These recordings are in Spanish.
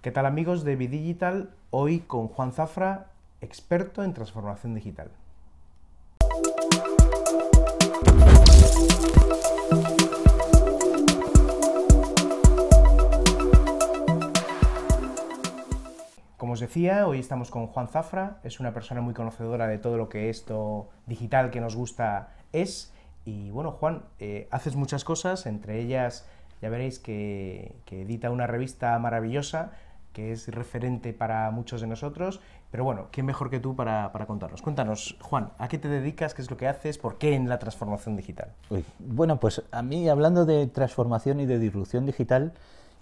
¿Qué tal amigos de Bidigital? Hoy con Juan Zafra, experto en transformación digital. Como os decía, hoy estamos con Juan Zafra, es una persona muy conocedora de todo lo que esto digital que nos gusta es. Y bueno, Juan, eh, haces muchas cosas, entre ellas ya veréis que edita una revista maravillosa que es referente para muchos de nosotros, pero bueno, ¿qué mejor que tú para, para contarnos? Cuéntanos, Juan, ¿a qué te dedicas? ¿Qué es lo que haces? ¿Por qué en la transformación digital? bueno, pues a mí hablando de transformación y de disrupción digital,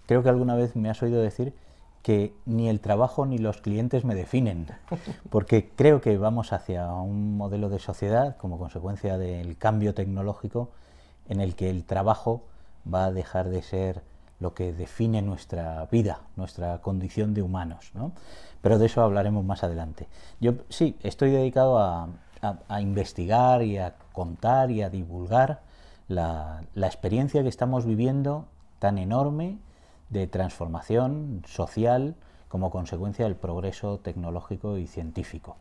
creo que alguna vez me has oído decir que ni el trabajo ni los clientes me definen, porque creo que vamos hacia un modelo de sociedad como consecuencia del cambio tecnológico en el que el trabajo va a dejar de ser lo que define nuestra vida, nuestra condición de humanos. Pero de eso hablaremos más adelante. Yo sí, estoy dedicado a, investigar y a contar y a divulgar la experiencia que estamos viviendo tan enorme de transformación social como consecuencia del progreso tecnológico y científico.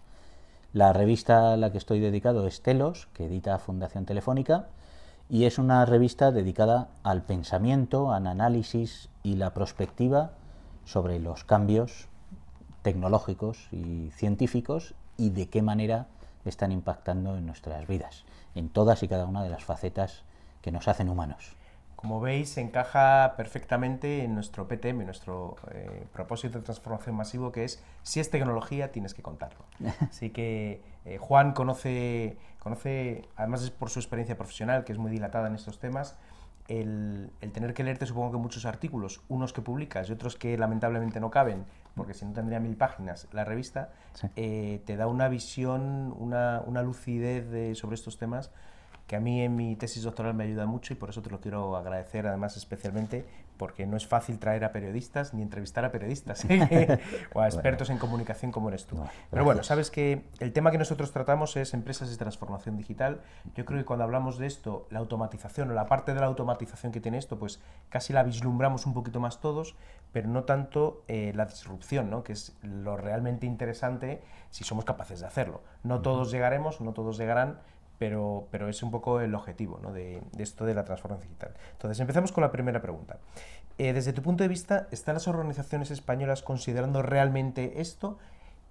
La revista a la que estoy dedicado es Telos, que edita Fundación Telefónica, y es una revista dedicada al pensamiento, al análisis y la prospectiva sobre los cambios tecnológicos y científicos y de qué manera están impactando en nuestras vidas, en todas y cada una de las facetas que nos hacen humanos. Como veis, encaja perfectamente en nuestro PTM, nuestro eh, propósito de transformación masivo, que es, si es tecnología, tienes que contarlo. Así que eh, Juan conoce, conoce, además es por su experiencia profesional, que es muy dilatada en estos temas, el, tener que leerte supongo que muchos artículos, unos que publicas y otros que lamentablemente no caben, porque si no tendría mil páginas la revista, eh, te da una visión, una, lucidez sobre estos temas que a mí en mi tesis doctoral me ayuda mucho y por eso te lo quiero agradecer además especialmente porque no es fácil traer a periodistas ni entrevistar a periodistas ¿eh? o a expertos en comunicación como eres tú. Pero bueno, sabes que el tema que nosotros tratamos es empresas de transformación digital. Yo creo que cuando hablamos de esto, la automatización o la parte de la automatización que tiene esto, pues casi la vislumbramos un poquito más todos, pero no tanto eh, la disrupción, ¿no? que es lo realmente interesante si somos capaces de hacerlo. No todos llegaremos, no todos llegarán, pero, pero es un poco el objetivo ¿no? de, esto de la transformación digital. Entonces, empezamos con la primera pregunta. Eh, desde tu punto de vista, ¿están las organizaciones españolas considerando realmente esto?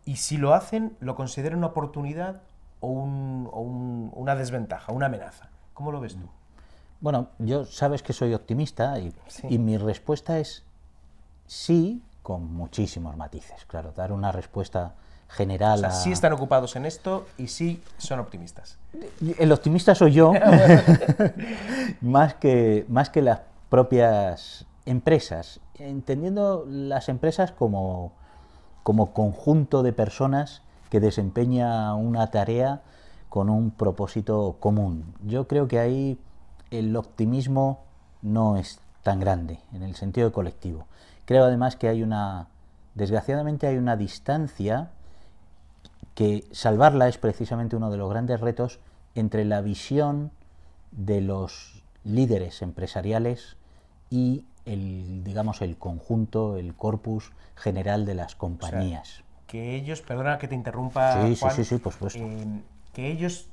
Y si lo hacen, ¿lo consideran una oportunidad o, un, una desventaja, una amenaza? ¿Cómo lo ves tú? Bueno, yo sabes que soy optimista y, y mi respuesta es sí, con muchísimos matices. Claro, dar una respuesta general. sí están ocupados en esto y sí son optimistas. El optimista soy yo, ah, más, que, más que las propias empresas, entendiendo las empresas como, como conjunto de personas que desempeña una tarea con un propósito común. Yo creo que ahí el optimismo no es tan grande en el sentido colectivo. Creo además que hay una, desgraciadamente hay una distancia que salvarla es precisamente uno de los grandes retos entre la visión de los líderes empresariales y el, digamos, el conjunto, el corpus general de las compañías. que ellos, perdona que te interrumpa. sí, sí, pues que ellos,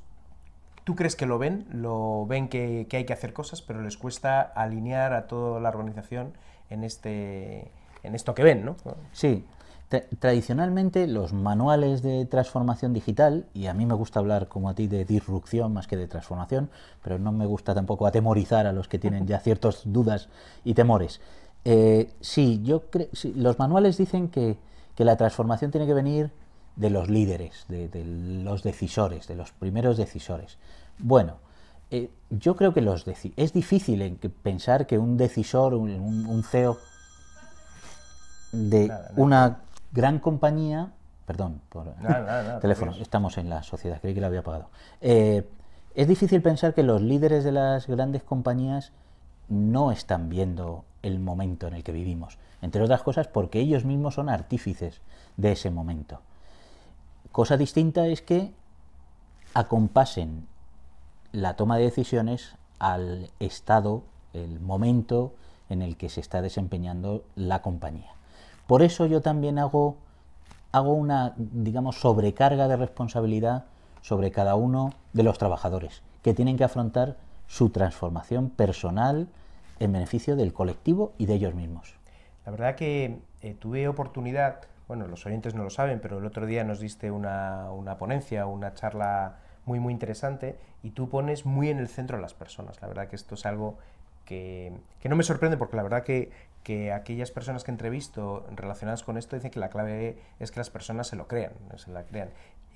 tú crees que lo ven, lo ven que, que hay que hacer cosas, pero les cuesta alinear a toda la organización en este en esto que ven, ¿no? Sí, tradicionalmente los manuales de transformación digital, y a mí me gusta hablar como a ti de disrupción más que de transformación, pero no me gusta tampoco atemorizar a los que tienen ya ciertas dudas y temores. Eh, sí, yo creo, los manuales dicen que, la transformación tiene que venir de los líderes, de, los decisores, de los primeros decisores. Bueno, eh, yo creo que los es difícil pensar que un decisor, un, CEO de una gran compañía, perdón, por teléfono, estamos en la sociedad, creí que la había apagado. Eh, es difícil pensar que los líderes de las grandes compañías no están viendo el momento en el que vivimos, entre otras cosas porque ellos mismos son artífices de ese momento. Cosa distinta es que acompasen la toma de decisiones al estado, el momento en el que se está desempeñando la compañía. Por eso yo también hago, hago una, digamos, sobrecarga de responsabilidad sobre cada uno de los trabajadores, que tienen que afrontar su transformación personal en beneficio del colectivo y de ellos mismos. La verdad que eh, tuve oportunidad, bueno, los oyentes no lo saben, pero el otro día nos diste una, ponencia, una charla muy, muy interesante y tú pones muy en el centro a las personas. La verdad que esto es algo que, que no me sorprende porque la verdad que, que aquellas personas que entrevisto relacionadas con esto dicen que la clave es que las personas se lo crean, se la crean.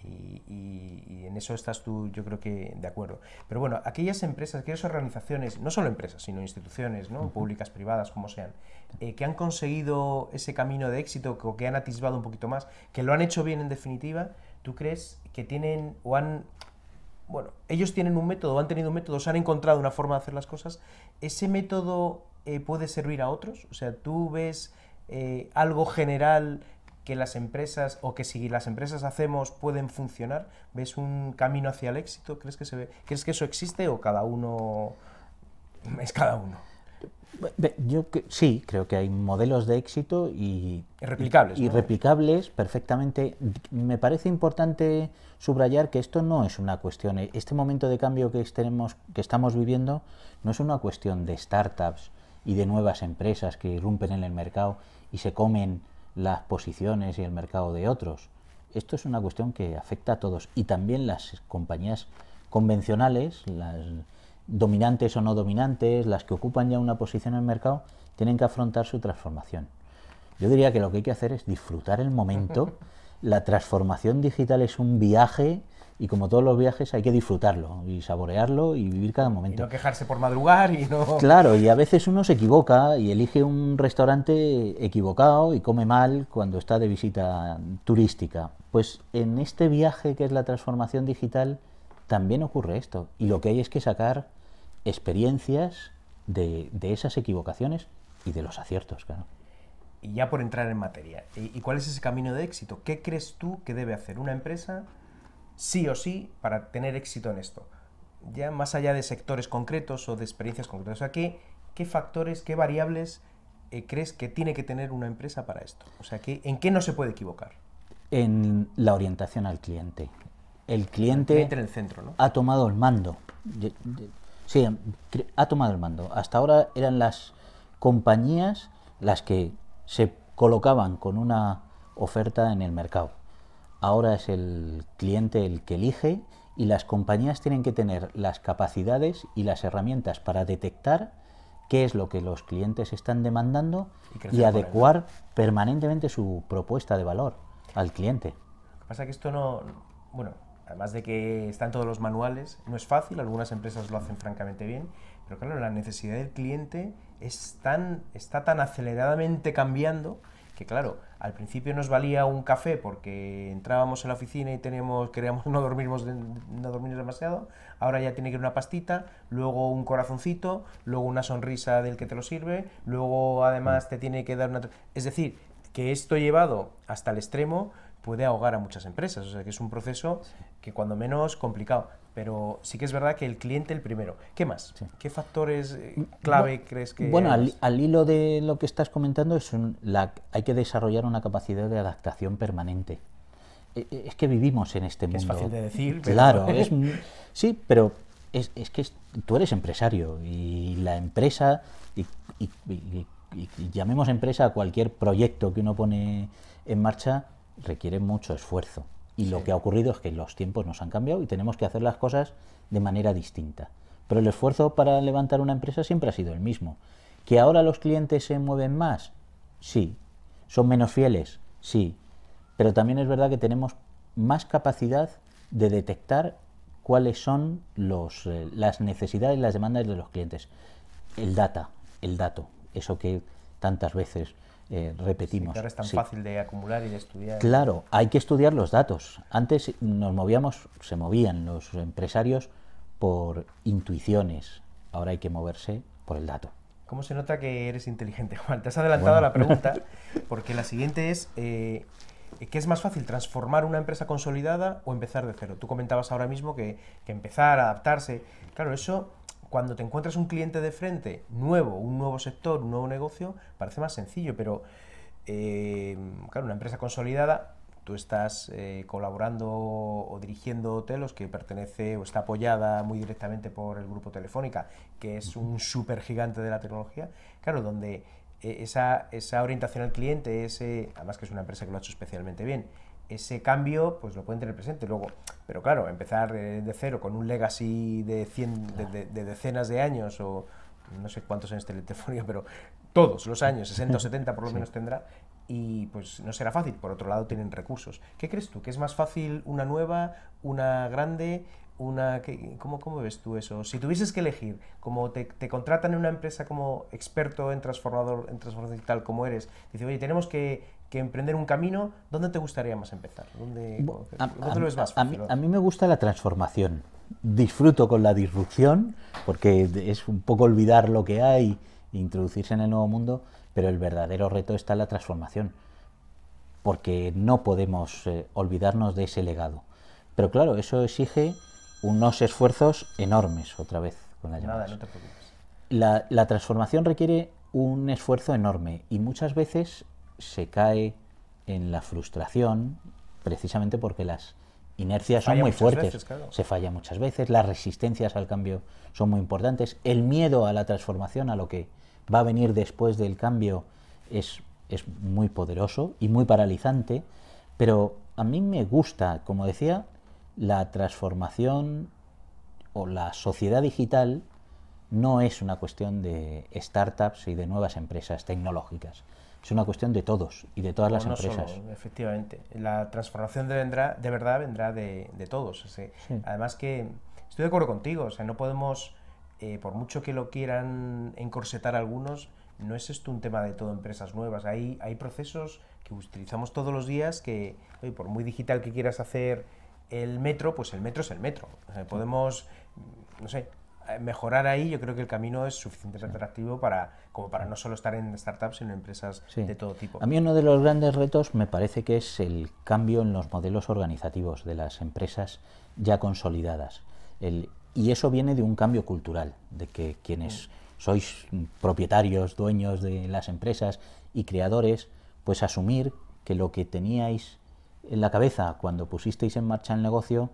Y, en eso estás tú, yo creo que de acuerdo. Pero bueno, aquellas empresas, aquellas organizaciones, no solo empresas, sino instituciones, ¿no? públicas, privadas, como sean, eh, que han conseguido ese camino de éxito o que han atisbado un poquito más, que lo han hecho bien en definitiva, ¿tú crees que tienen o han bueno, ellos tienen un método, han tenido un método, se han encontrado una forma de hacer las cosas. Ese método eh, puede servir a otros? O sea, ¿tú ves eh, algo general que las empresas o que si las empresas hacemos pueden funcionar? ¿Ves un camino hacia el éxito? ¿Crees que, se ve? que eso existe o cada uno es cada uno? Yo sí, creo que hay modelos de éxito y replicables, y, replicables perfectamente. Me parece importante subrayar que esto no es una cuestión, eh, este momento de cambio que estamos viviendo no es una cuestión de startups y de nuevas empresas que irrumpen en el mercado y se comen las posiciones y el mercado de otros. Esto es una cuestión que afecta a todos y también las compañías convencionales, las dominantes o no dominantes, las que ocupan ya una posición en el mercado, tienen que afrontar su transformación. Yo diría que lo que hay que hacer es disfrutar el momento. La transformación digital es un viaje y como todos los viajes hay que disfrutarlo y saborearlo y vivir cada momento. Y no quejarse por madrugar y no... Claro, y a veces uno se equivoca y elige un restaurante equivocado y come mal cuando está de visita turística. Pues en este viaje que es la transformación digital también ocurre esto y lo que hay es que sacar experiencias de, de esas equivocaciones y de los aciertos, claro y ya por entrar en materia, ¿y cuál es ese camino de éxito? ¿Qué crees tú que debe hacer una empresa sí o sí para tener éxito en esto. Ya más allá de sectores concretos o de experiencias concretas. O sea, ¿qué, factores, qué variables eh, crees que tiene que tener una empresa para esto? O sea, ¿qué, ¿en qué no se puede equivocar? En la orientación al cliente. El cliente, ha tomado el mando. Sí, em, ha tomado el mando. Hasta ahora eran las compañías las que se colocaban con una oferta en el mercado ahora es el cliente el que elige y las compañías tienen que tener las capacidades y las herramientas para detectar qué es lo que los clientes están demandando y, adecuar permanentemente su propuesta de valor al cliente. Lo que pasa es que esto no, bueno, además de que están todos los manuales, no es fácil, algunas empresas lo hacen francamente bien, pero claro, la necesidad del cliente está tan aceleradamente cambiando que claro, al principio nos valía un café porque entrábamos en la oficina y teníamos, queríamos, no, dormirnos no demasiado, ahora ya tiene que ir una pastita, luego un corazoncito, luego una sonrisa del que te lo sirve, luego además mm. te tiene que dar una... Es decir, que esto llevado hasta el extremo puede ahogar a muchas empresas, o sea que es un proceso que cuando menos complicado pero sí que es verdad que el cliente el primero. ¿Qué más? ¿Qué factores eh, clave crees que... Bueno, al, hilo de lo que estás comentando, es la, hay que desarrollar una capacidad de adaptación permanente. E, e, es que vivimos en este mundo. Es fácil de decir. Claro, sí, pero es, es que tú eres empresario y la empresa, y llamemos empresa a cualquier proyecto que uno pone en marcha, requiere mucho esfuerzo y lo que ha ocurrido es que los tiempos nos han cambiado y tenemos que hacer las cosas de manera distinta. Pero el esfuerzo para levantar una empresa siempre ha sido el mismo. ¿Que ahora los clientes se mueven más? Sí. ¿Son menos fieles? Sí. Pero también es verdad que tenemos más capacidad de detectar cuáles son eh, las necesidades y las demandas de los clientes. El data, el dato, eso que tantas veces eh, repetimos. es tan fácil de acumular y de estudiar. Claro, hay que estudiar los datos. Antes nos movíamos, se movían los empresarios por intuiciones. Ahora hay que moverse por el dato. ¿Cómo se nota que eres inteligente, Juan? Te has adelantado a la pregunta, porque la siguiente es, eh, ¿qué es más fácil, transformar una empresa consolidada o empezar de cero? Tú comentabas ahora mismo que, que empezar, adaptarse. Claro, eso cuando te encuentras un cliente de frente nuevo, un nuevo sector, un nuevo negocio, parece más sencillo, pero eh, claro, una empresa consolidada, tú estás eh, colaborando o dirigiendo Telos que pertenece o está apoyada muy directamente por el grupo Telefónica, que es un súper gigante de la tecnología, claro, donde eh, esa, orientación al cliente, además que es una empresa que lo ha hecho especialmente bien, ese cambio pues lo pueden tener presente luego. Pero claro, empezar eh, de cero con un legacy de, cien, de, decenas de años o no sé cuántos años tiene teléfono, pero todos los años, 60 o 70 por lo menos tendrá, y pues no será fácil. Por otro lado, tienen recursos. ¿Qué crees tú? ¿Que es más fácil una nueva, una grande, una... Que, ¿cómo, ves tú eso? Si tuvieses que elegir, como te, contratan en una empresa como experto en transformador, en transformación digital como eres, dice, oye, tenemos que que emprender un camino, ¿dónde te gustaría más empezar? ¿Dónde, a, lo más A mí, me gusta la transformación. Disfruto con la disrupción, porque es un poco olvidar lo que hay, e introducirse en el nuevo mundo, pero el verdadero reto está en la transformación, porque no podemos eh, olvidarnos de ese legado. Pero claro, eso exige unos esfuerzos enormes, otra vez, con la llamada. Nada, no te preocupes. la transformación requiere un esfuerzo enorme y muchas veces se cae en la frustración precisamente porque las inercias son muy fuertes, se falla muchas veces, las resistencias al cambio son muy importantes, el miedo a la transformación, a lo que va a venir después del cambio, es, es muy poderoso y muy paralizante, pero a mí me gusta, como decía, la transformación o la sociedad digital no es una cuestión de startups y de nuevas empresas tecnológicas es una cuestión de todos y de todas las empresas. efectivamente, la transformación de, vendrá, de verdad vendrá de, todos. Además que estoy de acuerdo contigo, o sea, no podemos, eh, por mucho que lo quieran encorsetar algunos, no es esto un tema de todo empresas nuevas. Hay, hay procesos que utilizamos todos los días que, por muy digital que quieras hacer el metro, pues el metro es el metro. podemos, no sé, mejorar ahí, yo creo que el camino es suficientemente atractivo para, como para no solo estar en startups, sino en empresas de todo tipo. A mí uno de los grandes retos me parece que es el cambio en los modelos organizativos de las empresas ya consolidadas. El, y eso viene de un cambio cultural, de que quienes mm. sois propietarios, dueños de las empresas y creadores, pues asumir que lo que teníais en la cabeza cuando pusisteis en marcha el negocio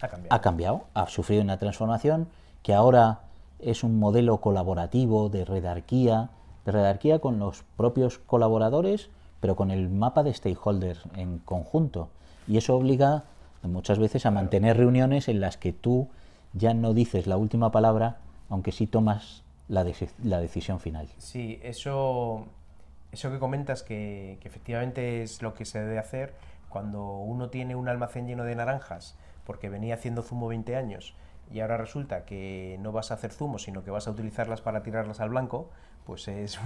ha cambiado, ha, cambiado, ha sufrido una transformación que ahora es un modelo colaborativo de redarquía, de redarquía con los propios colaboradores, pero con el mapa de stakeholders en conjunto. Y eso obliga muchas veces a mantener reuniones en las que tú ya no dices la última palabra, aunque sí tomas la, decisión final. Sí, eso, eso que comentas que efectivamente es lo que se debe hacer cuando uno tiene un almacén lleno de naranjas, porque venía haciendo zumo 20 años, y ahora resulta que no vas a hacer zumo, sino que vas a utilizarlas para tirarlas al blanco, pues es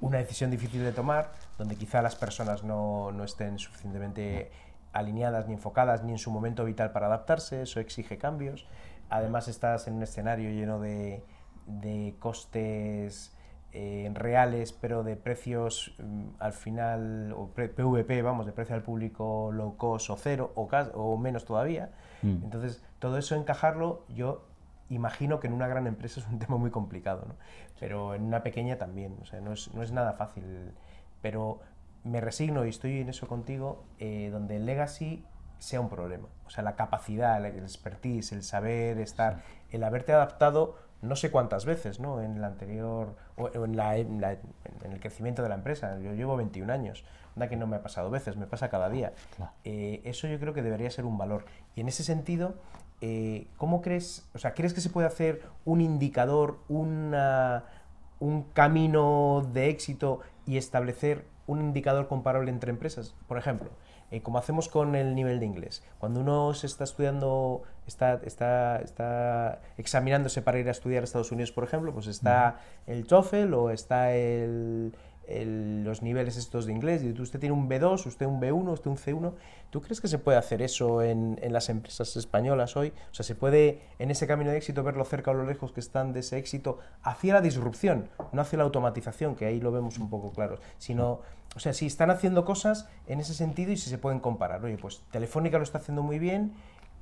una decisión difícil de tomar, donde quizá las personas no, estén suficientemente alineadas ni enfocadas ni en su momento vital para adaptarse, eso exige cambios. Además estás en un escenario lleno de, costes eh, reales, pero de precios mm, al final, o PVP, vamos, de precio al público low cost o cero o menos todavía. Mm. Entonces, todo eso encajarlo, yo imagino que en una gran empresa es un tema muy complicado, pero en una pequeña también, no es, nada fácil. Pero me resigno y estoy en eso contigo, eh, donde el legacy sea un problema. O sea, la capacidad, el expertise, el saber estar, el haberte adaptado no sé cuántas veces, ¿no? En el anterior, o en, la, en, el crecimiento de la empresa. Yo llevo 21 años, que no me ha pasado veces, me pasa cada día. Eh, eso yo creo que debería ser un valor. Y en ese sentido, eh, ¿cómo crees, o sea, crees que se puede hacer un indicador, un camino de éxito y establecer un indicador comparable entre empresas? Por ejemplo, eh, como hacemos con el nivel de inglés. Cuando uno se está estudiando, está, está, está examinándose para ir a estudiar a Estados Unidos, por ejemplo, pues está el TOEFL o está el los niveles estos de inglés, y usted tiene un B2, usted un B1, usted un C1, ¿tú crees que se puede hacer eso en, en, las empresas españolas hoy? O sea, ¿se puede en ese camino de éxito ver lo cerca o lo lejos que están de ese éxito hacia la disrupción, no hacia la automatización, que ahí lo vemos un poco claro, sino, o sea, si están haciendo cosas en ese sentido y si se pueden comparar, oye, pues Telefónica lo está haciendo muy bien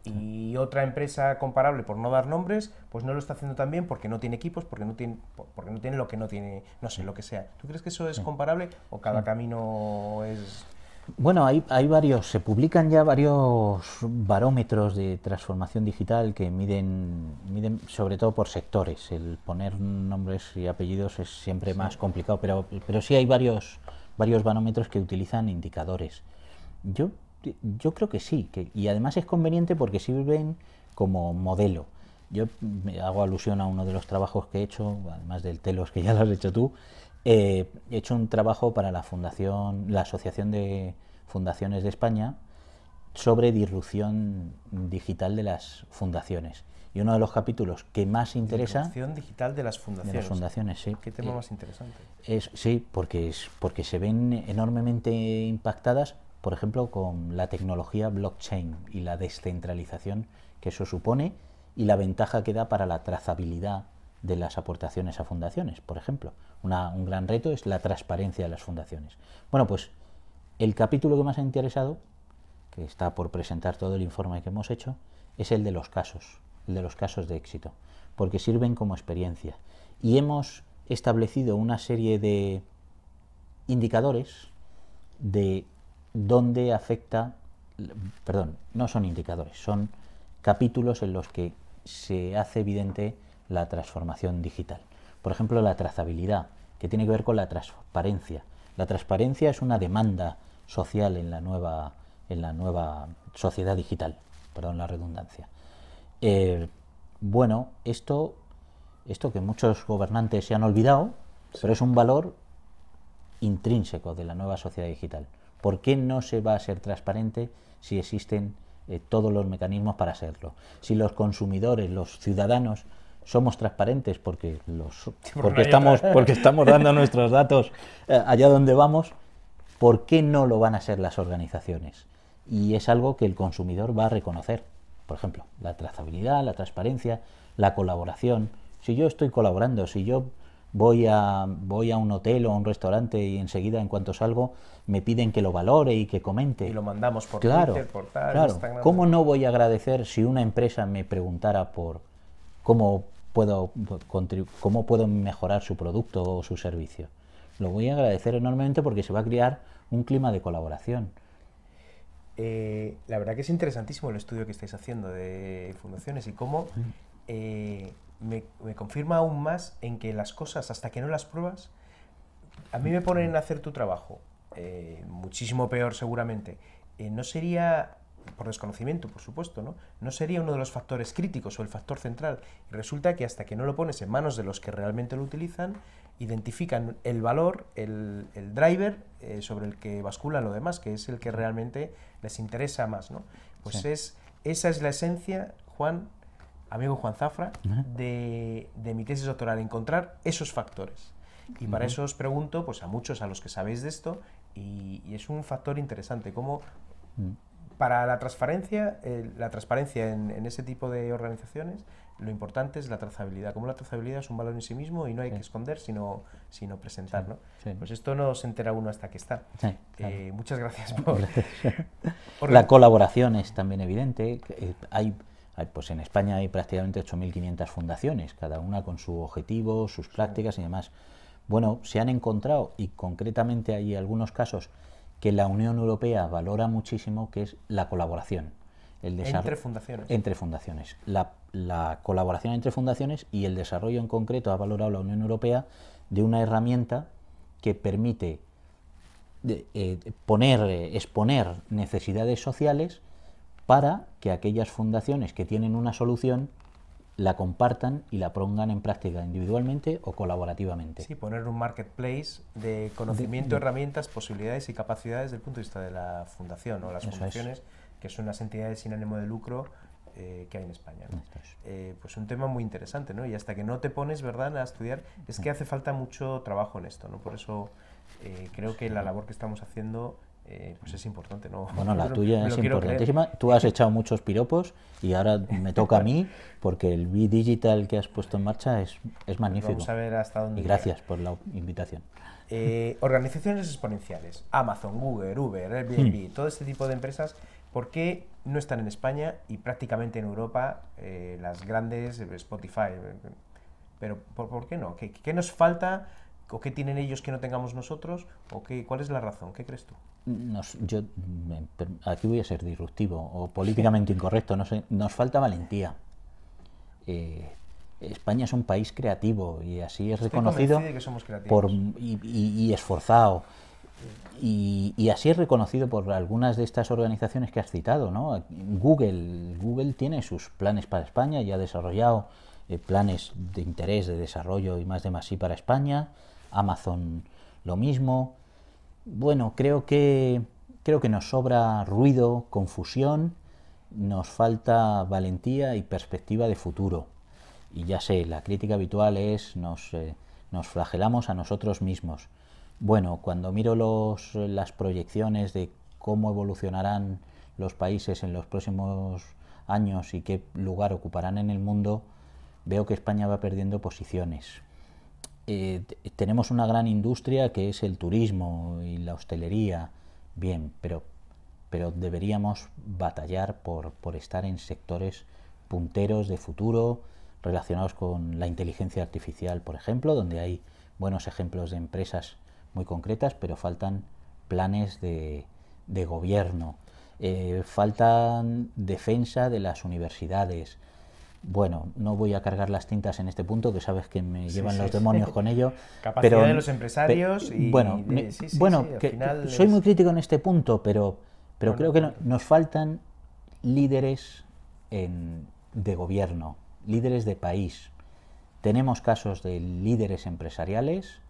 y otra empresa comparable, por no dar nombres, pues no lo está haciendo tan bien porque no tiene equipos, porque no tiene, porque no tiene lo que no tiene, no sé, lo que sea. ¿Tú crees que eso es comparable o cada camino es...? Bueno, hay, varios, se publican ya varios barómetros de transformación digital que miden, miden sobre todo por sectores. El poner nombres y apellidos es siempre más complicado, pero, pero sí hay varios, varios barómetros que utilizan indicadores. Yo yo creo que sí, y además es conveniente porque sirven como modelo. Yo hago alusión a uno de los trabajos que he hecho, además del telos que ya lo has hecho tú, eh, he hecho un trabajo para la Fundación, la Asociación de Fundaciones de España sobre disrupción digital de las fundaciones. Y uno de los capítulos que más interesa... Disrupción digital de las fundaciones. De las fundaciones, sí. Qué tema eh, más interesante. Es, sí, porque, porque se ven enormemente impactadas por ejemplo, con la tecnología blockchain y la descentralización que eso supone y la ventaja que da para la trazabilidad de las aportaciones a fundaciones, por ejemplo. un gran reto es la transparencia de las fundaciones. Bueno, pues el capítulo que más ha interesado, que está por presentar todo el informe que hemos hecho, es el de los casos, el de los casos de éxito, porque sirven como experiencia. Y hemos establecido una serie de indicadores de donde afecta, perdón, no son indicadores, son capítulos en los que se hace evidente la transformación digital. Por ejemplo, la trazabilidad, que tiene que ver con la transparencia. La transparencia es una demanda social en la nueva, en la nueva sociedad digital, perdón la redundancia. Eh, bueno, esto, esto que muchos gobernantes se han olvidado, pero es un valor intrínseco de la nueva sociedad digital. ¿Por qué no se va a ser transparente si existen eh, todos los mecanismos para serlo? Si los consumidores, los ciudadanos, somos transparentes porque los porque estamos porque estamos dando nuestros datos eh, allá donde vamos, ¿por qué no lo van a ser las organizaciones? Y es algo que el consumidor va a reconocer. Por ejemplo, la trazabilidad, la transparencia, la colaboración. Si yo estoy colaborando, si yo voy a, voy a un hotel o a un restaurante y enseguida, en cuanto salgo, me piden que lo valore y que comente. Y lo mandamos por claro, Twitter, claro. ¿Cómo no voy a agradecer si una empresa me preguntara por cómo puedo, cómo puedo mejorar su producto o su servicio? Lo voy a agradecer enormemente porque se va a crear un clima de colaboración. Eh, la verdad que es interesantísimo el estudio que estáis haciendo de fundaciones y cómo eh, me, confirma aún más en que las cosas, hasta que no las pruebas, a mí me ponen a hacer tu trabajo, eh, muchísimo peor seguramente. Eh, no sería, por desconocimiento, por supuesto, ¿no? No sería uno de los factores críticos o el factor central. resulta que hasta que no lo pones en manos de los que realmente lo utilizan, identifican el valor, el, driver eh, sobre el que bascula lo demás, que es el que realmente les interesa más, ¿no? Pues es, esa es la esencia, Juan, amigo Juan Zafra, de, mi tesis doctoral, encontrar esos factores. Y para eso os pregunto, pues a muchos, a los que sabéis de esto, y, es un factor interesante, cómo mm. para la transparencia, la transparencia en, ese tipo de organizaciones, lo importante es la trazabilidad, como la trazabilidad es un valor en sí mismo y no hay que esconder, sino, sino presentar. Pues esto no se entera uno hasta que está. Eh, muchas gracias por... la colaboración es también evidente. Eh, hay Ah, pues en España hay prácticamente 8.500 fundaciones, cada una con su objetivo, sus prácticas y demás. Bueno, se han encontrado, y concretamente hay algunos casos que la Unión Europea valora muchísimo, que es la colaboración. El entre fundaciones. Entre fundaciones. La, colaboración entre fundaciones y el desarrollo en concreto ha valorado la Unión Europea de una herramienta que permite eh, poner, eh, exponer necesidades sociales para que aquellas fundaciones que tienen una solución la compartan y la pongan en práctica individualmente o colaborativamente. Sí, poner un marketplace de conocimiento, herramientas, posibilidades y capacidades desde el punto de vista de la fundación o las fundaciones, que son las entidades sin ánimo de lucro eh, que hay en España. Eh, pues un tema muy interesante, ¿no? Y hasta que no te pones, ¿verdad?, a estudiar, es que mm. hace falta mucho trabajo en esto, ¿no? Por eso eh, creo que la labor que estamos haciendo eh, pues es importante. ¿no? Bueno, la tuya es importantísima. Tú has echado muchos piropos y ahora me toca a mí porque el B-Digital que has puesto en marcha es, es pues magnífico. Vamos hasta dónde. Y gracias por la invitación. Eh, organizaciones exponenciales, Amazon, Google, Uber, Airbnb, hmm. todo este tipo de empresas, ¿por qué no están en España y prácticamente en Europa eh, las grandes, Spotify? Pero ¿por, qué no? ¿Qué, ¿Qué nos falta? ¿O qué tienen ellos que no tengamos nosotros? ¿O qué, cuál es la razón? ¿Qué crees tú? yo, aquí voy a ser disruptivo o políticamente incorrecto, Nos falta valentía. Eh, España es un país creativo y así es reconocido por, y, esforzado. Y, así es reconocido por algunas de estas organizaciones que has citado. ¿no? Google, Google tiene sus planes para España y ha desarrollado eh, planes de interés, de desarrollo y más de más sí para España. Amazon lo mismo. Bueno, creo que, creo que nos sobra ruido, confusión, nos falta valentía y perspectiva de futuro. Y ya sé, la crítica habitual es nos, eh, nos flagelamos a nosotros mismos. Bueno, cuando miro los, las proyecciones de cómo evolucionarán los países en los próximos años y qué lugar ocuparán en el mundo, veo que España va perdiendo posiciones. Eh, tenemos una gran industria que es el turismo y la hostelería, bien, pero, pero deberíamos batallar por, por estar en sectores punteros de futuro relacionados con la inteligencia artificial, por ejemplo, donde hay buenos ejemplos de empresas muy concretas, pero faltan planes de, gobierno, eh, faltan defensa de las universidades, bueno, no voy a cargar las tintas en este punto, que sabes que me llevan los demonios con ello. Capacidad pero, de los empresarios Bueno, bueno soy muy crítico en este punto, pero, pero creo que nos faltan líderes de gobierno, líderes de país. Tenemos casos de líderes empresariales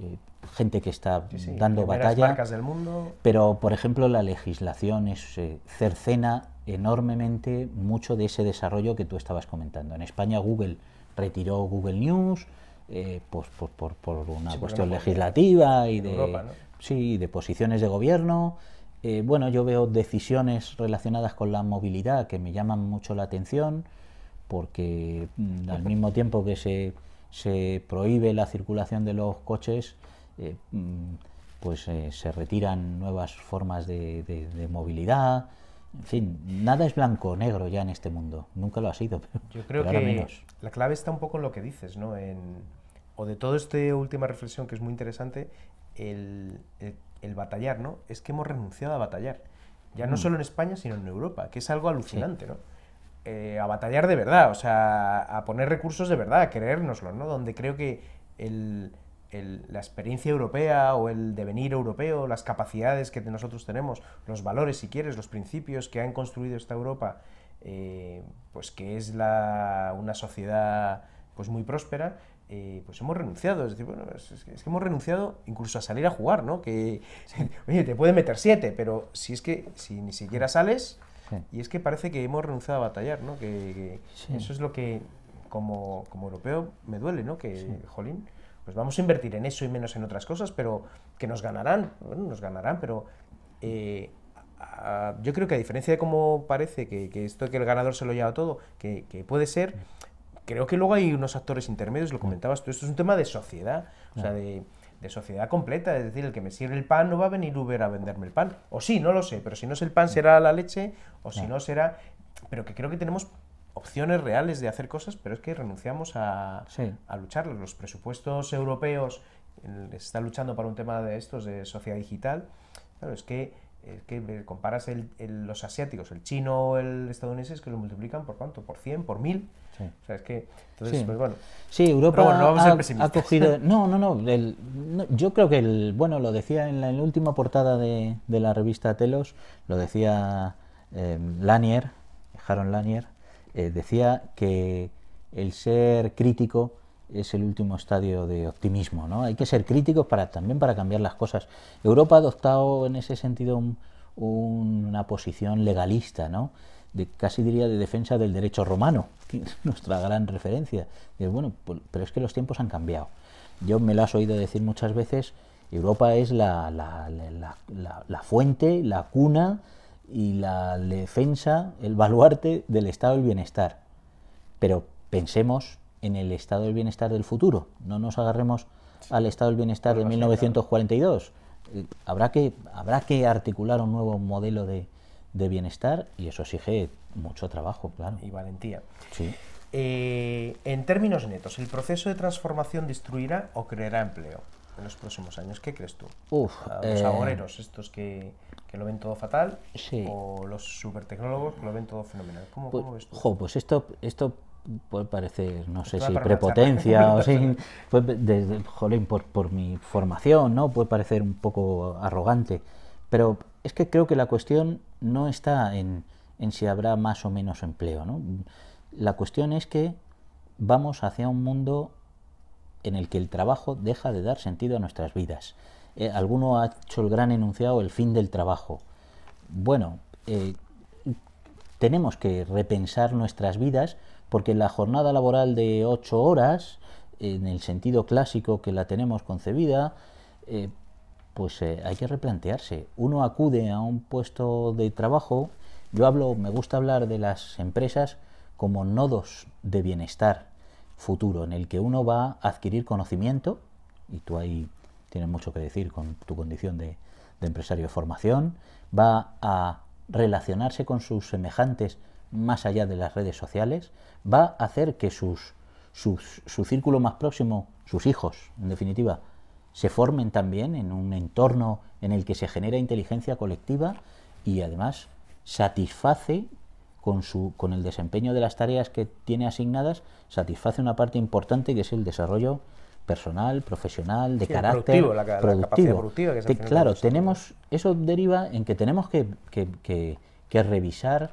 eh, gente que está dando batalla. Del mundo. Pero, por ejemplo, la legislación eh, cercena enormemente mucho de ese desarrollo que tú estabas comentando. En España Google retiró Google News eh, pues, pues, por, una cuestión legislativa y de, sí, de posiciones de gobierno. bueno, yo veo decisiones relacionadas con la movilidad que me llaman mucho la atención porque mm, al mismo tiempo que se se prohíbe la circulación de los coches, eh, mm, pues eh, se retiran nuevas formas de, movilidad. En fin, nada es blanco o negro ya en este mundo. Nunca lo ha sido. Yo creo que la clave está un poco en lo que dices, ¿no? En, o de toda esta última reflexión que es muy interesante, el, batallar, ¿no? Es que hemos renunciado a batallar. Ya no mm. solo en España, sino en Europa, que es algo alucinante, ¿no? Eh, a batallar de verdad, o sea, a poner recursos de verdad, a creérnoslo, ¿no? Donde creo que la experiencia europea o el devenir europeo, las capacidades que nosotros tenemos, los valores, si quieres, los principios que han construido esta Europa, eh, pues que es una sociedad pues muy próspera, eh, pues hemos renunciado. Es decir, bueno, es, que, hemos renunciado incluso a salir a jugar, ¿no? Que, oye, te puede meter siete, pero si es que si ni siquiera sales, y es que parece que hemos renunciado a batallar, ¿no? Que, eso es lo que como, europeo me duele, ¿no? Que, jolín, pues vamos a invertir en eso y menos en otras cosas, pero que nos ganarán, bueno, nos ganarán, pero eh, yo creo que a diferencia de cómo parece que, esto que el ganador se lo lleva todo, que, que puede ser, creo que luego hay unos actores intermedios, lo comentabas tú, esto es un tema de sociedad, o sea, de de sociedad completa, es decir, el que me sirve el pan no va a venir Uber a venderme el pan. O sí, no lo sé, pero si no es el pan será la leche, o si no será... Pero que creo que tenemos opciones reales de hacer cosas, pero es que renunciamos a, a luchar. Los presupuestos europeos están luchando para un tema de estos, de sociedad digital. Claro, es que, es que comparas los asiáticos, el chino o el estadounidense, es que lo multiplican por cuánto, por 100, por 1000. Sí. O bueno. Europa ha, cogido... No, no, no, Yo creo que, el, bueno, lo decía en la, última portada de, la revista Telos, lo decía eh, Lanier, Jaron Lanier, eh, decía que el ser crítico es el último estadio de optimismo, ¿no? Hay que ser críticos para, también para cambiar las cosas. Europa ha adoptado en ese sentido una posición legalista, ¿no? casi diría de defensa del derecho romano, que es nuestra gran referencia. bueno, pues, pero es que los tiempos han cambiado. Yo me lo has oído decir muchas veces, Europa es la, la, fuente, la cuna y la defensa, el baluarte del estado del bienestar. Pero pensemos en el estado del bienestar del futuro, no nos agarremos al estado del bienestar de 1942. Eh, habrá que, habrá que articular un nuevo modelo de, de bienestar y eso exige mucho trabajo, claro. Y valentía. Eh, en términos netos, ¿el proceso de transformación destruirá o creará empleo en los próximos años? ¿Qué crees tú? Uf, los eh, estos que, lo ven todo fatal, o los supertecnólogos que lo ven todo fenomenal. ¿Cómo, pues, ves tú? pues esto, esto puede parecer, no sé si prepotencia o sin, pues, desde, jolín, por, por mi formación, ¿no? Puede parecer un poco arrogante, pero es que creo que la cuestión no está en, si habrá más o menos empleo. La cuestión es que vamos hacia un mundo en el que el trabajo deja de dar sentido a nuestras vidas. Eh, alguno ha hecho el gran enunciado, el fin del trabajo. Bueno, eh, tenemos que repensar nuestras vidas porque la jornada laboral de ocho horas, en el sentido clásico que la tenemos concebida, eh, pues eh, hay que replantearse. Uno acude a un puesto de trabajo, yo hablo, me gusta hablar de las empresas como nodos de bienestar futuro, en el que uno va a adquirir conocimiento, y tú ahí tienes mucho que decir con tu condición de, empresario de formación, va a relacionarse con sus semejantes más allá de las redes sociales, va a hacer que su círculo más próximo, sus hijos, en definitiva, se formen también en un entorno en el que se genera inteligencia colectiva y además satisface con, su, con el desempeño de las tareas que tiene asignadas, satisface una parte importante que es el desarrollo personal, profesional, de carácter productivo. La, claro, tenemos, eso deriva en que tenemos que, que, que, revisar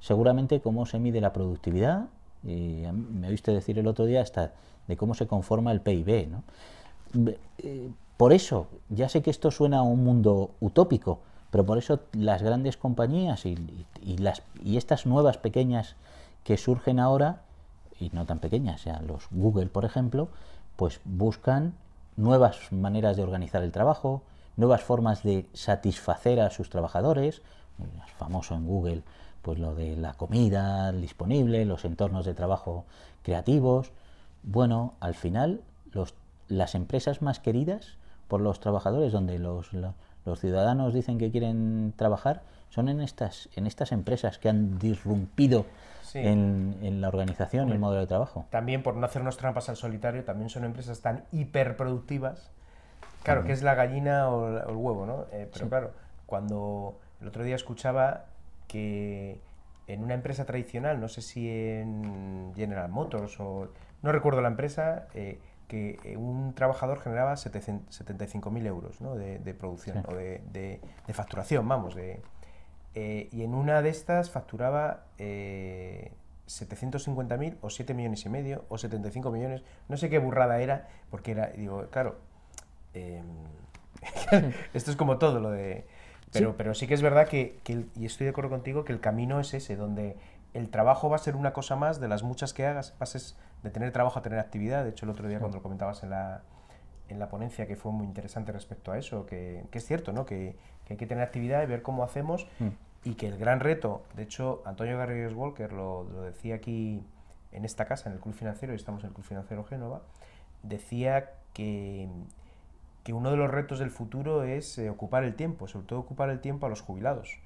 seguramente cómo se mide la productividad, y eh, me oíste decir el otro día hasta de cómo se conforma el PIB, eh, por eso, ya sé que esto suena a un mundo utópico, pero por eso las grandes compañías y, las, y estas nuevas pequeñas que surgen ahora, y no tan pequeñas, ya los Google, por ejemplo, pues buscan nuevas maneras de organizar el trabajo, nuevas formas de satisfacer a sus trabajadores, famoso en Google, pues lo de la comida disponible, los entornos de trabajo creativos. Bueno, al final los las empresas más queridas por los trabajadores, donde los, ciudadanos dicen que quieren trabajar, son en estas, en estas empresas que han disrumpido en, la organización y el modelo de trabajo. También, por no hacernos trampas al solitario, también son empresas tan hiperproductivas, claro, que es la gallina o, el huevo, ¿no? Eh, pero claro, cuando el otro día escuchaba que en una empresa tradicional, no sé si en General Motors o no recuerdo la empresa, eh, que eh, un trabajador generaba 75.000 euros de, producción o de, facturación, vamos. De, eh, y en una de estas facturaba 750.000 eh, o 7 millones y medio o 75 millones, no sé qué burrada era, porque era, digo, claro, em, esto es como todo lo de... Pero sí, pero sí que es verdad que, y estoy de acuerdo contigo, que el camino es ese, donde el trabajo va a ser una cosa más de las muchas que hagas, pases de tener trabajo a tener actividad. De hecho, el otro día cuando lo comentabas en la, ponencia que fue muy interesante respecto a eso, que, es cierto, ¿no? Que, hay que tener actividad y ver cómo hacemos mm. y que el gran reto, de hecho, Antonio Garrigues Walker lo, decía aquí en esta casa, en el Club Financiero, y estamos en el Club Financiero Génova, decía que, que uno de los retos del futuro es eh, ocupar el tiempo, sobre todo ocupar el tiempo a los jubilados.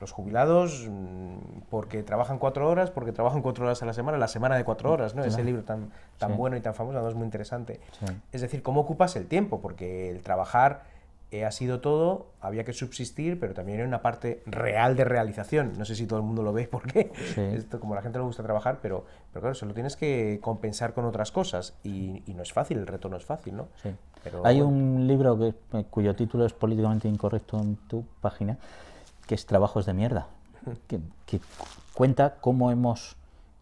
Los jubilados, mm, porque trabajan cuatro horas, porque trabajan cuatro horas a la semana, la semana de cuatro mm, horas, ¿no? es Ese libro tan, tan bueno y tan famoso, es muy interesante. Es decir, cómo ocupas el tiempo, porque el trabajar eh, ha sido todo, había que subsistir, pero también hay una parte real de realización. No sé si todo el mundo lo ve, porque esto, como la gente le gusta trabajar, pero, pero claro, solo lo tienes que compensar con otras cosas y, no es fácil, el reto no es fácil, ¿no? Hay un libro que, eh, cuyo título es políticamente incorrecto en tu página, que es Trabajos de Mierda, que, cuenta cómo hemos,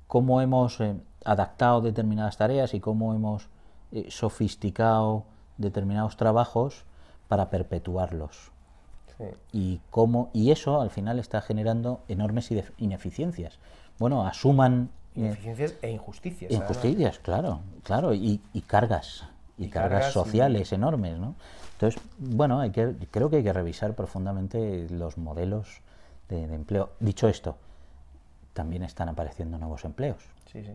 cómo hemos eh, adaptado determinadas tareas y cómo hemos eh, sofisticado determinados trabajos para perpetuarlos. Y, cómo, y eso al final está generando enormes ineficiencias. Bueno, asuman... Eh, ineficiencias e injusticias. Injusticias, claro, claro, y cargas y, cargas, sociales enormes, ¿no? Entonces, bueno, hay que, creo que hay que revisar profundamente los modelos de, empleo. Dicho esto, también están apareciendo nuevos empleos. Sí, sí.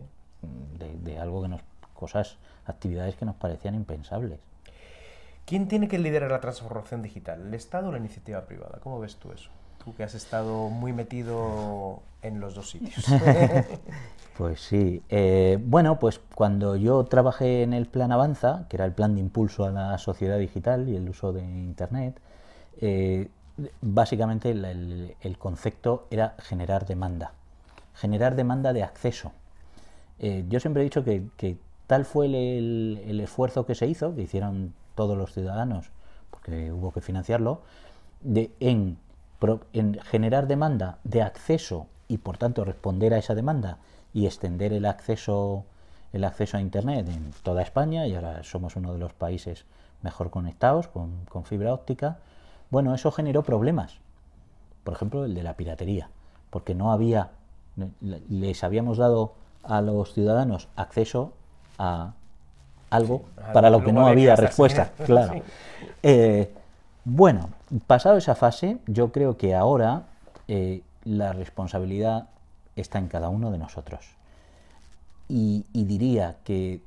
De, de, algo que nos. cosas, actividades que nos parecían impensables. ¿Quién tiene que liderar la transformación digital? ¿El Estado o la iniciativa privada? ¿Cómo ves tú eso? Tú que has estado muy metido en los dos sitios. Pues sí. Eh, bueno, pues cuando yo trabajé en el plan Avanza, que era el plan de impulso a la sociedad digital y el uso de Internet, eh, básicamente el, concepto era generar demanda, generar demanda de acceso. Eh, yo siempre he dicho que, tal fue el, esfuerzo que se hizo, que hicieron todos los ciudadanos, porque hubo que financiarlo, de, en generar demanda de acceso y por tanto responder a esa demanda y extender el acceso, el acceso a Internet en toda España, y ahora somos uno de los países mejor conectados con, fibra óptica, bueno, eso generó problemas. Por ejemplo, el de la piratería, porque no había, les habíamos dado a los ciudadanos acceso a algo para lo que no había respuesta, claro. Eh, bueno, pasado esa fase, yo creo que ahora eh, la responsabilidad está en cada uno de nosotros. Y, diría que,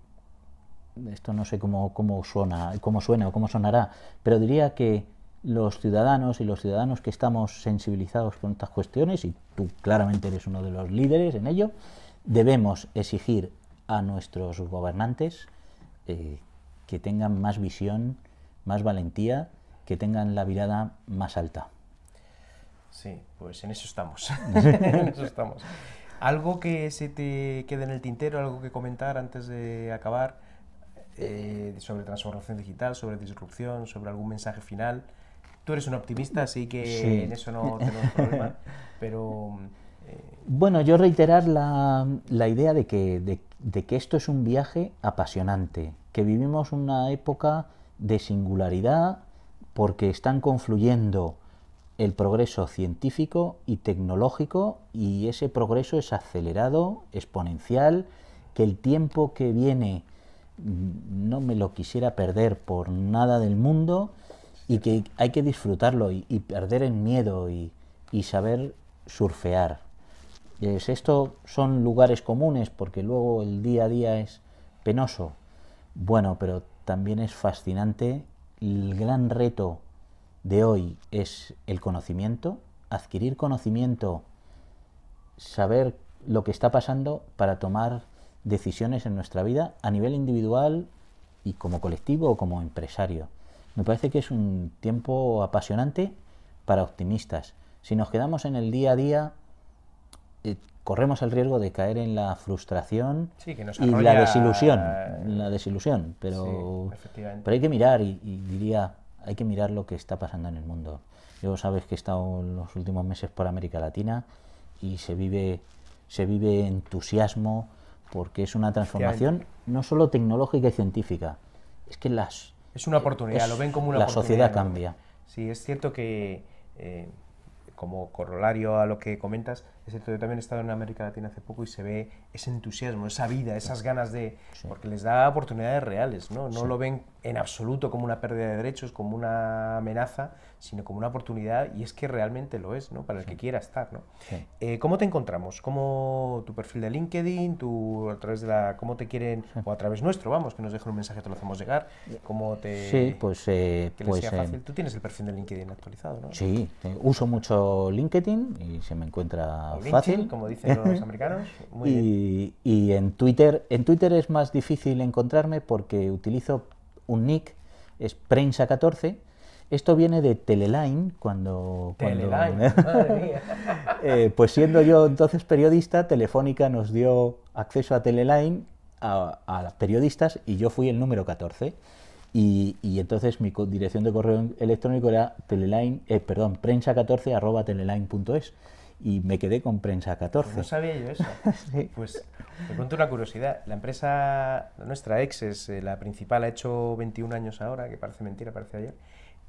esto no sé cómo, cómo, suena, cómo suena o cómo sonará, pero diría que los ciudadanos y los ciudadanos que estamos sensibilizados con estas cuestiones, y tú claramente eres uno de los líderes en ello, debemos exigir a nuestros gobernantes eh, que tengan más visión, más valentía, que tengan la mirada más alta. Sí, pues en eso estamos. ¿Algo que se te quede en el tintero, algo que comentar antes de acabar eh, sobre transformación digital, sobre disrupción, sobre algún mensaje final? Tú eres un optimista, así que en eso no tenemos problema, pero... Eh, bueno, yo reiterar la, idea de que, de que esto es un viaje apasionante, que vivimos una época de singularidad porque están confluyendo el progreso científico y tecnológico y ese progreso es acelerado, exponencial, que el tiempo que viene mm, no me lo quisiera perder por nada del mundo y que hay que disfrutarlo y, perder el miedo y, saber surfear. Es, pues esto son lugares comunes porque luego el día a día es penoso. Bueno, pero también es fascinante el gran reto de hoy es el conocimiento, adquirir conocimiento, saber lo que está pasando para tomar decisiones en nuestra vida a nivel individual y como colectivo o como empresario. Me parece que es un tiempo apasionante para optimistas. Si nos quedamos en el día a día, eh, corremos el riesgo de caer en la frustración y la desilusión. Eh, la desilusión, pero, pero hay que mirar y diría, hay que mirar lo que está pasando en el mundo. Yo sabes que he estado en los últimos meses por América Latina y se vive, se vive entusiasmo porque es una transformación no solo tecnológica y científica, es que las... Es una oportunidad, lo ven como una la oportunidad. La sociedad cambia. Sí, es cierto que eh, como corolario a lo que comentas, es cierto, yo también he estado en América Latina hace poco y se ve ese entusiasmo, esa vida, esas ganas de... Porque les da oportunidades reales, ¿no? No lo ven en absoluto como una pérdida de derechos, como una amenaza, sino como una oportunidad y es que realmente lo es, ¿no? Para el que quiera estar, ¿no? Eh, ¿Cómo te encontramos? ¿Cómo tu perfil de LinkedIn? Tu, ¿A través de la... cómo te quieren? O a través nuestro, vamos, que nos dejen un mensaje, te lo hacemos llegar. ¿Cómo te... Sí, pues... Eh, que pues, eh, fácil. Tú tienes el perfil de LinkedIn actualizado, ¿no? Sí, uso mucho LinkedIn y se me encuentra fácil. como dicen los americanos. y, y en Twitter, en Twitter es más difícil encontrarme porque utilizo un nick, es prensa14, esto viene de Teleline, cuando... Teleline, eh, pues siendo yo entonces periodista, Telefónica nos dio acceso a Teleline, a, a periodistas, y yo fui el número 14. Y, entonces mi dirección de correo electrónico era teleline, eh, perdón, prensa14 arroba teleline.es y me quedé con prensa14. No sabía yo eso. Pues te cuento una curiosidad. La empresa nuestra ex es eh, la principal, ha hecho 21 años ahora, que parece mentira, parece ayer,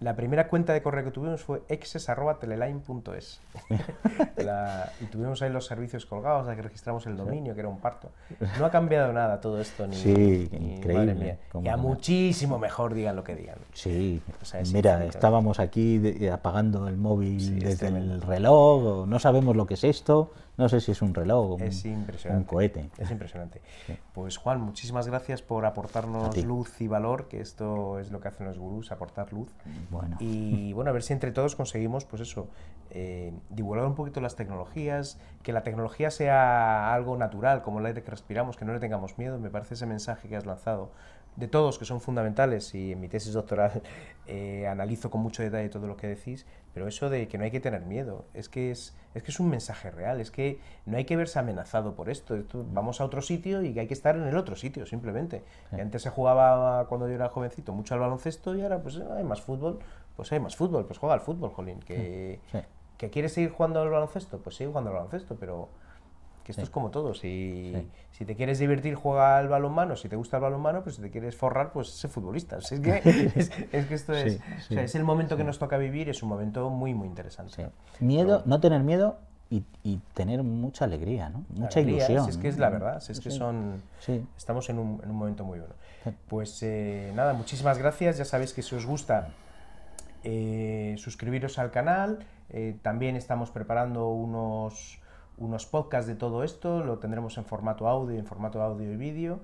la primera cuenta de correo que tuvimos fue exes.teleline.es. y tuvimos ahí los servicios colgados, ahí que registramos el dominio, que era un parto. No ha cambiado nada todo esto. Ni, sí, increíble. Madre muchísimo mejor digan lo que digan. Sí. Mira, estábamos aquí apagando el móvil desde el reloj, no sabemos lo que es esto. No sé si es un reloj o es un, cohete. Es impresionante. Pues Juan, muchísimas gracias por aportarnos luz y valor, que esto es lo que hacen los gurús, aportar luz. Y bueno, a ver si entre todos conseguimos, pues eso, eh, divulgar un poquito las tecnologías, que la tecnología sea algo natural, como el aire que respiramos, que no le tengamos miedo. Me parece ese mensaje que has lanzado de todos que son fundamentales y en mi tesis doctoral eh, analizo con mucho detalle todo lo que decís, pero eso de que no hay que tener miedo, es que es, que es un mensaje real, es que no hay que verse amenazado por esto, mm. vamos a otro sitio y que hay que estar en el otro sitio simplemente. Eh. antes se jugaba cuando yo era jovencito mucho al baloncesto y ahora pues hay más fútbol, pues hay más fútbol, pues juega al fútbol, Jolín, que, que quieres seguir jugando al baloncesto, pues sigue jugando al baloncesto, pero que esto es como todo. Si, si te quieres divertir, juega al balonmano. Si te gusta el balonmano, pues si te quieres forrar, pues sé futbolista. es, que, esto es, es el momento que nos toca vivir, es un momento muy, muy interesante. Miedo, no tener miedo y, tener mucha alegría, ¿no? mucha ilusión. es que es la mm. verdad, es que son, sí. estamos en un, momento muy bueno. Pues eh, nada, muchísimas gracias. Ya sabéis que si os gusta, eh, suscribiros al canal. Eh, también estamos preparando unos unos podcasts de todo esto, lo tendremos en formato audio, en formato audio y vídeo,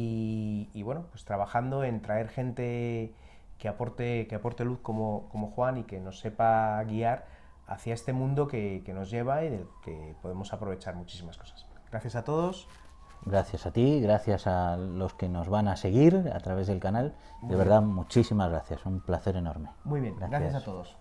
y, bueno, pues trabajando en traer gente que aporte, que aporte luz como, como Juan y que nos sepa guiar hacia este mundo que, que nos lleva y del que podemos aprovechar muchísimas cosas. Gracias a todos. Gracias a ti, gracias a los que nos van a seguir a través del canal. de verdad, muchísimas gracias, un placer enorme. Muy bien, gracias a todos.